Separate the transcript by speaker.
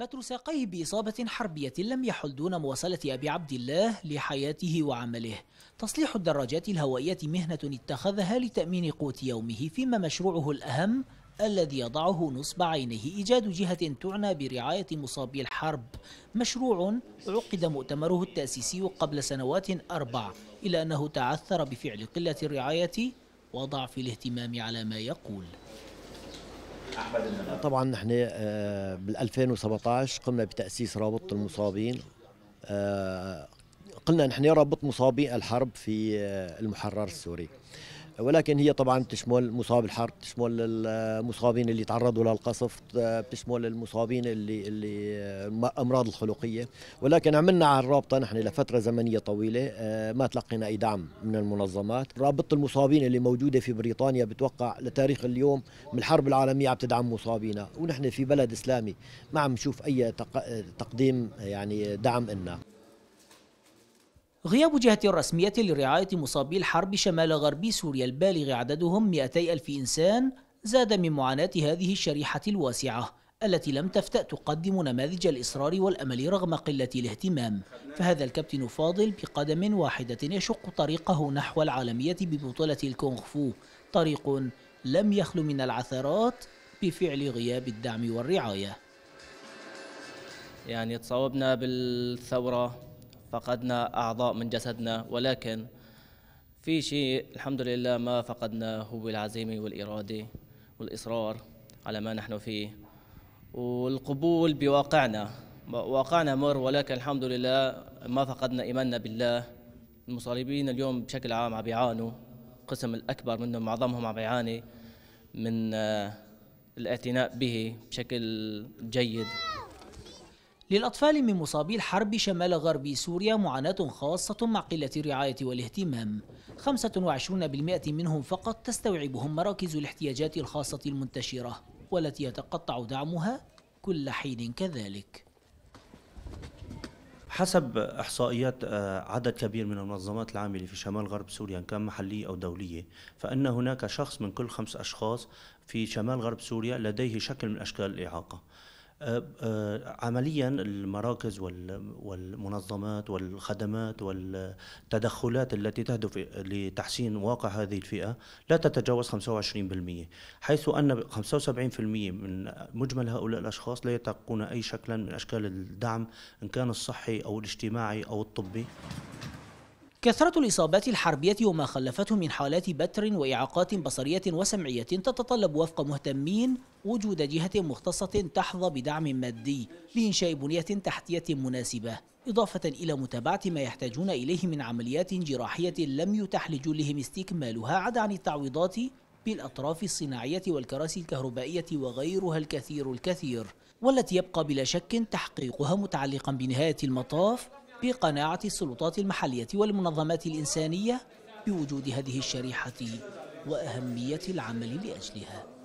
Speaker 1: بتر ساقيه بإصابة حربية لم يحل دون مواصلة أبي عبد الله لحياته وعمله تصليح الدراجات الهوائية مهنة اتخذها لتأمين قوت يومه فيما مشروعه الأهم الذي يضعه نصب عينه إيجاد جهة تعنى برعاية مصابي الحرب مشروع عقد مؤتمره التأسيسي قبل سنوات أربع إلا أنه تعثر بفعل قلة الرعاية وضعف الاهتمام على ما يقول
Speaker 2: احمد طبعا نحن آه، بال 2017 قمنا بتاسيس رابطه المصابين آه، قلنا نحن رابط مصابي الحرب في آه، المحرر السوري ولكن هي طبعا تشمل مصاب الحرب تشمل المصابين اللي تعرضوا للقصف تشمل المصابين اللي اللي امراض الخلقيه ولكن عملنا على الرابطه نحن لفتره زمنيه طويله ما تلقينا اي دعم من المنظمات رابطه المصابين اللي موجوده في بريطانيا بتوقع لتاريخ اليوم من الحرب العالميه عم تدعم مصابينا ونحن في بلد اسلامي ما عم نشوف اي تقديم يعني دعم لنا
Speaker 1: غياب جهة رسمية لرعاية مصابي الحرب شمال غربي سوريا البالغ عددهم 200 ألف إنسان زاد من معاناة هذه الشريحة الواسعة التي لم تفتأ تقدم نماذج الإصرار والأمل رغم قلة الاهتمام فهذا الكابتن فاضل بقدم واحدة يشق طريقه نحو العالمية ببطولة الكونغ فو طريق لم يخل من العثرات بفعل غياب الدعم
Speaker 3: والرعاية يعني تصاوبنا بالثورة فقدنا أعضاء من جسدنا ولكن في شيء الحمد لله ما فقدناه هو العزيمة والإرادة والإصرار على ما نحن فيه والقبول بواقعنا واقعنا مر ولكن الحمد لله ما فقدنا إيماننا بالله المصاربين اليوم بشكل عام عم بيعانوا القسم الأكبر منهم معظمهم عم بيعاني من آه، الاعتناء به بشكل جيد للأطفال من مصابي الحرب شمال غرب
Speaker 1: سوريا معاناة خاصة مع قلة الرعاية والاهتمام 25% منهم فقط تستوعبهم مراكز الاحتياجات الخاصة المنتشرة والتي يتقطع دعمها كل حين كذلك
Speaker 4: حسب احصائيات آه، عدد كبير من المنظمات العامله في شمال غرب سوريا ان كان محليه او دوليه فان هناك شخص من كل خمس اشخاص في شمال غرب سوريا لديه شكل من اشكال الاعاقه آه، آه، عمليا المراكز والمنظمات والخدمات والتدخلات التي تهدف لتحسين واقع هذه الفئة لا تتجاوز 25% حيث أن 75% من مجمل هؤلاء الأشخاص لا يتلقون أي شكلا من أشكال الدعم إن كان الصحي أو الاجتماعي أو الطبي
Speaker 1: كثرة الإصابات الحربية وما خلفته من حالات بتر وإعاقات بصرية وسمعية تتطلب وفق مهتمين وجود جهة مختصة تحظى بدعم مادي لإنشاء بنية تحتية مناسبة إضافة إلى متابعة ما يحتاجون إليه من عمليات جراحية لم يتح لجلهم استكمالها عدا عن التعويضات بالأطراف الصناعية والكراسي الكهربائية وغيرها الكثير الكثير والتي يبقى بلا شك تحقيقها متعلقا بنهاية المطاف بقناعة السلطات المحلية والمنظمات الإنسانية بوجود هذه الشريحة وأهمية العمل لأجلها